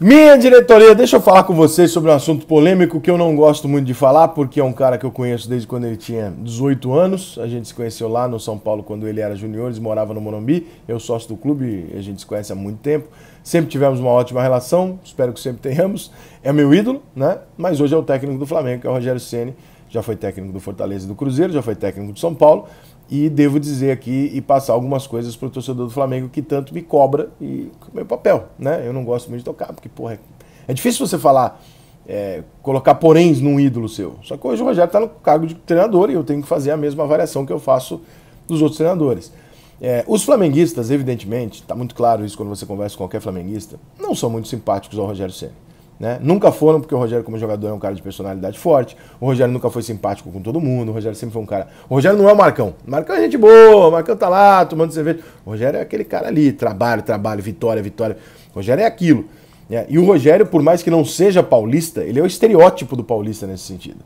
Minha diretoria, deixa eu falar com vocês sobre um assunto polêmico que eu não gosto muito de falar, porque é um cara que eu conheço desde quando ele tinha 18 anos. A gente se conheceu lá no São Paulo quando ele era juniores, morava no Morumbi. Eu sócio do clube, a gente se conhece há muito tempo. Sempre tivemos uma ótima relação, espero que sempre tenhamos. É meu ídolo, né? Mas hoje é o técnico do Flamengo, que é o Rogério Ceni. Já foi técnico do Fortaleza e do Cruzeiro, já foi técnico do São Paulo e devo dizer aqui e passar algumas coisas para o torcedor do Flamengo que tanto me cobra e meu papel, né? Eu não gosto muito de tocar, porque, porra, é, difícil você falar, é, colocar poréns num ídolo seu. Só que hoje o Rogério está no cargo de treinador e eu tenho que fazer a mesma avaliação que eu faço dos outros treinadores. É, os flamenguistas, evidentemente, está muito claro isso quando você conversa com qualquer flamenguista, não são muito simpáticos ao Rogério Senna. Né? Nunca foram, porque o Rogério, como jogador, é um cara de personalidade forte. O Rogério nunca foi simpático com todo mundo. O Rogério sempre foi um cara. O Rogério não é o Marcão. O Marcão é gente boa, o Marcão tá lá tomando cerveja. O Rogério é aquele cara ali, trabalho, trabalho, vitória, vitória. O Rogério é aquilo. Né? E o Rogério, por mais que não seja paulista, ele é o estereótipo do paulista nesse sentido.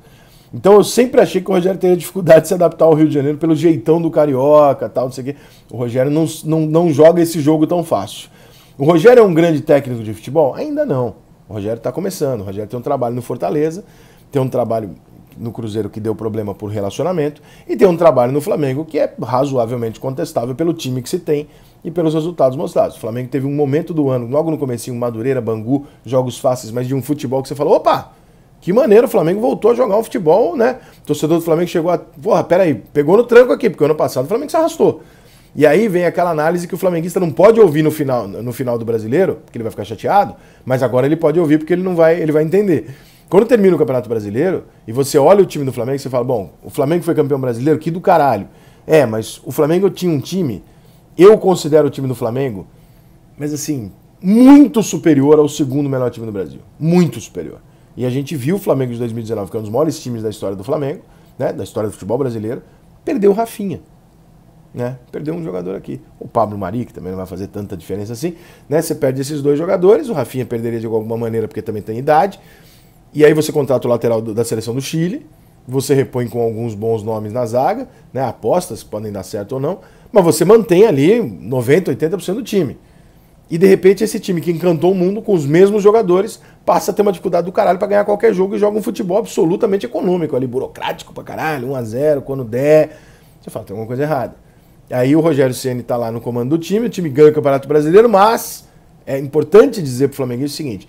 Então eu sempre achei que o Rogério teria dificuldade de se adaptar ao Rio de Janeiro pelo jeitão do carioca, tal, não sei o quê. O Rogério não, não, não joga esse jogo tão fácil. O Rogério é um grande técnico de futebol? Ainda não. O Rogério está começando, o Rogério tem um trabalho no Fortaleza, tem um trabalho no Cruzeiro que deu problema por relacionamento e tem um trabalho no Flamengo que é razoavelmente contestável pelo time que se tem e pelos resultados mostrados. O Flamengo teve um momento do ano, logo no comecinho, Madureira, Bangu, jogos fáceis, mas de um futebol que você falou, opa, que maneiro, o Flamengo voltou a jogar um futebol, né? O torcedor do Flamengo chegou a, porra, peraí, pegou no tranco aqui, porque ano passado o Flamengo se arrastou. E aí vem aquela análise que o flamenguista não pode ouvir no final, no final do brasileiro, porque ele vai ficar chateado, mas agora ele pode ouvir porque ele não vai, ele vai entender. Quando termina o Campeonato Brasileiro e você olha o time do Flamengo, você fala: bom, o Flamengo foi campeão brasileiro, que do caralho. É, mas o Flamengo tinha um time, eu considero o time do Flamengo, mas assim, muito superior ao segundo melhor time do Brasil. Muito superior. E a gente viu o Flamengo de 2019, que é um dos maiores times da história do Flamengo, né, da história do futebol brasileiro, perdeu o Rafinha. Né? Perdeu um jogador aqui. O Pablo Mari, que também não vai fazer tanta diferença assim. Né? Você perde esses dois jogadores, o Rafinha perderia de alguma maneira porque também tem idade. E aí você contrata o lateral do, da seleção do Chile, você repõe com alguns bons nomes na zaga, né? apostas podem dar certo ou não, mas você mantém ali 90%, 80% do time. E de repente esse time que encantou o mundo com os mesmos jogadores passa a ter uma dificuldade do caralho para ganhar qualquer jogo e joga um futebol absolutamente econômico ali, burocrático pra caralho, 1 a 0 quando der. Você fala, tem alguma coisa errada. Aí o Rogério Ceni está lá no comando do time, o time ganha o Campeonato Brasileiro, mas é importante dizer para o Flamengo o seguinte: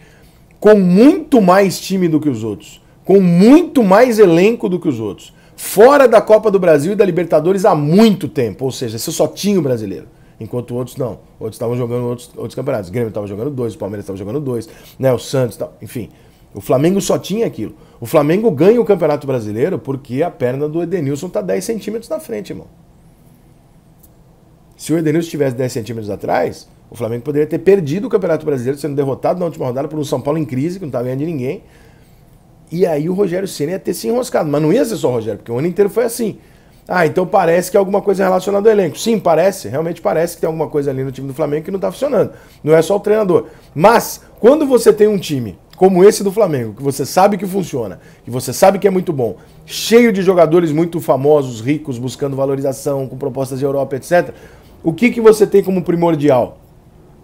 com muito mais time do que os outros, com muito mais elenco do que os outros, fora da Copa do Brasil e da Libertadores há muito tempo, ou seja, você só tinha o brasileiro. Enquanto outros não. Outros estavam jogando outros, outros campeonatos. O Grêmio estava jogando dois, o Palmeiras estava jogando dois, né? O Santos, tal. enfim. O Flamengo só tinha aquilo. O Flamengo ganha o Campeonato Brasileiro porque a perna do Edenilson está 10 centímetros na frente, irmão. Se o Edenilson tivesse 10 centímetros atrás, o Flamengo poderia ter perdido o Campeonato Brasileiro, sendo derrotado na última rodada por um São Paulo em crise, que não estava ganhando de ninguém. E aí o Rogério Senna ia ter se enroscado. Mas não ia ser só o Rogério, porque o ano inteiro foi assim. Ah, então parece que é alguma coisa relacionada ao elenco. Sim, parece, realmente parece que tem alguma coisa ali no time do Flamengo que não está funcionando. Não é só o treinador. Mas, quando você tem um time como esse do Flamengo, que você sabe que funciona, que você sabe que é muito bom, cheio de jogadores muito famosos, ricos, buscando valorização, com propostas de Europa, etc., o que, que você tem como primordial?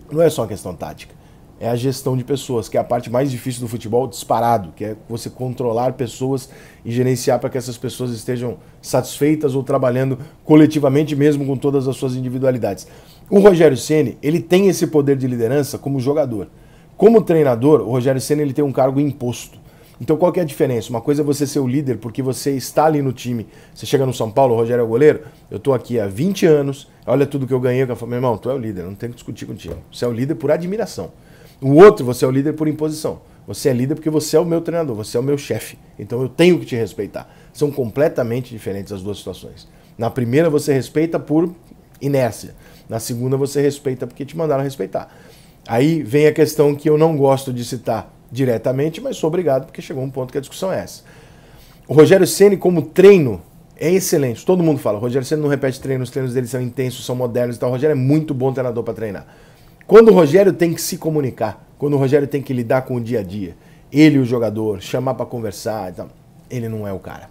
Não é só questão tática. É a gestão de pessoas, que é a parte mais difícil do futebol disparado, que é você controlar pessoas e gerenciar para que essas pessoas estejam satisfeitas ou trabalhando coletivamente mesmo com todas as suas individualidades. O Rogério Ceni, ele tem esse poder de liderança como jogador. Como treinador, o Rogério Senna ele tem um cargo imposto. Então qual que é a diferença? Uma coisa é você ser o líder porque você está ali no time. Você chega no São Paulo, o Rogério é o goleiro, eu estou aqui há 20 anos, olha tudo que eu ganhei. Eu falo, meu irmão, tu é o líder, não tem que discutir contigo. Você é o líder por admiração. O outro, você é o líder por imposição. Você é líder porque você é o meu treinador, você é o meu chefe. Então eu tenho que te respeitar. São completamente diferentes as duas situações. Na primeira você respeita por inércia. Na segunda você respeita porque te mandaram respeitar. Aí vem a questão que eu não gosto de citar, diretamente, mas sou obrigado porque chegou um ponto que a discussão é essa. O Rogério Ceni como treino é excelente. Todo mundo fala, o Rogério Ceni não repete treinos, os treinos dele são intensos, são modernos e tal. O Rogério é muito bom treinador para treinar. Quando o Rogério tem que se comunicar, quando o Rogério tem que lidar com o dia a dia, ele o jogador, chamar para conversar e tal, ele não é o cara.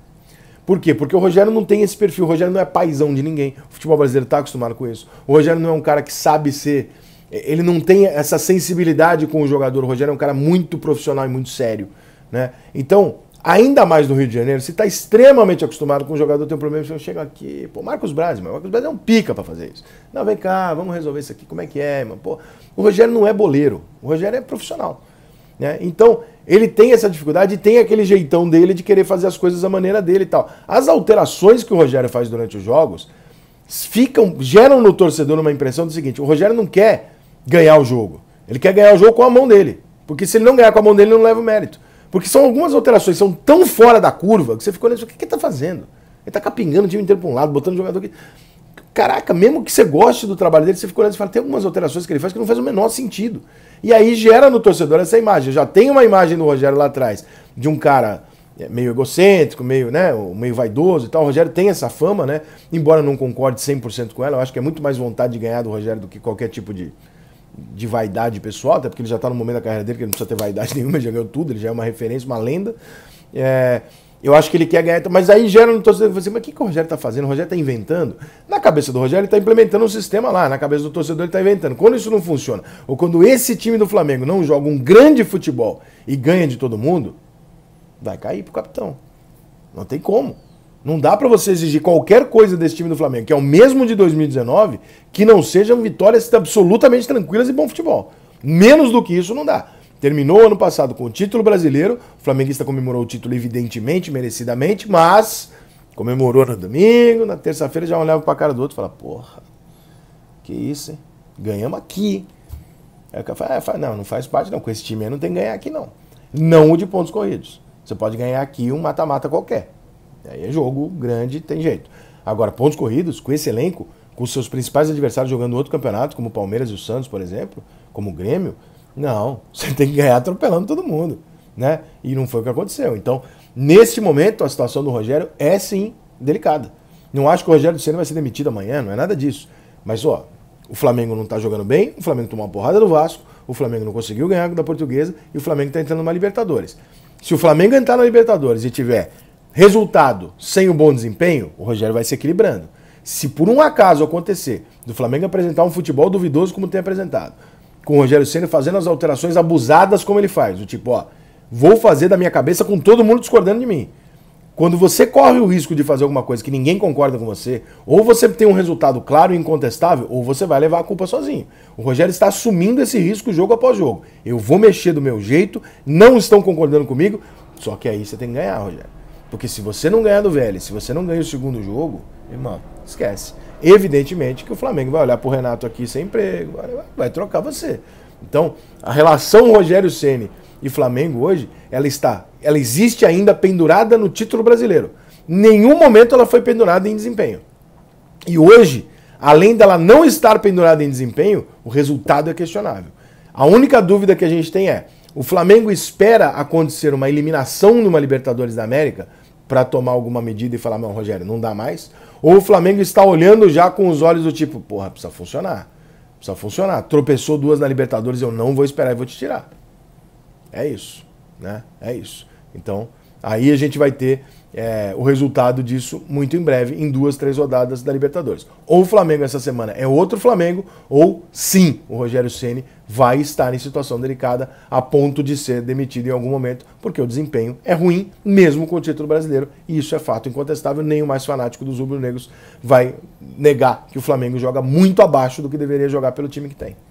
Por quê? Porque o Rogério não tem esse perfil. O Rogério não é paizão de ninguém. O futebol brasileiro está acostumado com isso. O Rogério não é um cara que sabe ser é, ele não tem essa sensibilidade com o jogador. O Rogério é um cara muito profissional e muito sério. Né? Então, ainda mais no Rio de Janeiro, se está extremamente acostumado com o jogador, tem um problema, você chega aqui, pô, Marcos Braz, meu, Marcos Braz é um pica para fazer isso. Não, vem cá, vamos resolver isso aqui, como é que é, mano? Pô, o Rogério não é boleiro, o Rogério é profissional. Né? Então, ele tem essa dificuldade e tem aquele jeitão dele de querer fazer as coisas da maneira dele e tal. As alterações que o Rogério faz durante os jogos ficam geram no torcedor uma impressão do seguinte: o Rogério não quer ganhar o jogo. Ele quer ganhar o jogo com a mão dele. Porque se ele não ganhar com a mão dele, ele não leva o mérito. Porque são algumas alterações são tão fora da curva que você ficou olhando, o que, que ele tá fazendo? Ele tá capingando o time inteiro para um lado, botando o jogador aqui. Caraca, mesmo que você goste do trabalho dele, você ficou olhando e fala, tem algumas alterações que ele faz que não faz o menor sentido. E aí gera no torcedor essa imagem. Eu já tem uma imagem do Rogério lá atrás, de um cara é, meio egocêntrico, meio, né, meio vaidoso e tal. O Rogério tem essa fama, né? Embora não concorde 100% com ela, eu acho que é muito mais vontade de ganhar do Rogério do que qualquer tipo de, de vaidade pessoal, até porque ele já está no momento da carreira dele que ele não precisa ter vaidade nenhuma, já ganhou tudo, ele já é uma referência, uma lenda. É, eu acho que ele quer ganhar, mas aí gera no torcedor assim, mas o que, que o Rogério está fazendo? O Rogério está inventando? Na cabeça do Rogério ele está implementando um sistema lá, na cabeça do torcedor ele está inventando. Quando isso não funciona, ou quando esse time do Flamengo não joga um grande futebol e ganha de todo mundo, vai cair pro capitão. Não tem como. Não dá para você exigir qualquer coisa desse time do Flamengo, que é o mesmo de 2019, que não sejam vitórias absolutamente tranquilas e bom futebol. Menos do que isso não dá. Terminou ano passado com o título brasileiro, o flamenguista comemorou o título evidentemente, merecidamente, mas comemorou no domingo, na terça-feira já olhava para a cara do outro e falava, porra, que isso, hein? Ganhamos aqui. Aí é o cara fala, é, não, não faz parte não, com esse time aí não tem que ganhar aqui não. Não o de pontos corridos. Você pode ganhar aqui um mata-mata qualquer. Aí é jogo grande, tem jeito. Agora, pontos corridos, com esse elenco, com seus principais adversários jogando outro campeonato, como o Palmeiras e o Santos, por exemplo, como o Grêmio, não. Você tem que ganhar atropelando todo mundo. Né? E não foi o que aconteceu. Então, nesse momento, a situação do Rogério é sim delicada. Não acho que o Rogério Senna vai ser demitido amanhã, não é nada disso. Mas, ó, o Flamengo não tá jogando bem, o Flamengo tomou uma porrada do Vasco, o Flamengo não conseguiu ganhar da Portuguesa e o Flamengo tá entrando numa Libertadores. Se o Flamengo entrar na Libertadores e tiver Resultado, sem um bom desempenho, o Rogério vai se equilibrando. Se por um acaso acontecer do Flamengo apresentar um futebol duvidoso como tem apresentado, com o Rogério Senna fazendo as alterações abusadas como ele faz, do tipo, ó, vou fazer da minha cabeça com todo mundo discordando de mim. Quando você corre o risco de fazer alguma coisa que ninguém concorda com você, ou você tem um resultado claro e incontestável, ou você vai levar a culpa sozinho. O Rogério está assumindo esse risco jogo após jogo. Eu vou mexer do meu jeito, não estão concordando comigo, só que aí você tem que ganhar, Rogério. Porque se você não ganhar do Vélez, se você não ganha o segundo jogo, irmão, esquece. Evidentemente que o Flamengo vai olhar pro Renato aqui sem emprego, vai, vai trocar você. Então, a relação Rogério Ceni e Flamengo hoje, ela está, ela existe ainda pendurada no título brasileiro. Nenhum momento ela foi pendurada em desempenho. E hoje, além dela não estar pendurada em desempenho, o resultado é questionável. A única dúvida que a gente tem é: o Flamengo espera acontecer uma eliminação numa Libertadores da América para tomar alguma medida e falar, não, Rogério, não dá mais? Ou o Flamengo está olhando já com os olhos do tipo, porra, precisa funcionar. Precisa funcionar. Tropeçou duas na Libertadores, eu não vou esperar e vou te tirar. É isso, né? É isso. Então, Aí a gente vai ter é, o resultado disso muito em breve, em duas, três rodadas da Libertadores. Ou o Flamengo essa semana é outro Flamengo, ou sim, o Rogério Ceni vai estar em situação delicada a ponto de ser demitido em algum momento, porque o desempenho é ruim, mesmo com o título brasileiro, e isso é fato incontestável, nem o mais fanático dos rubro-negros vai negar que o Flamengo joga muito abaixo do que deveria jogar pelo time que tem.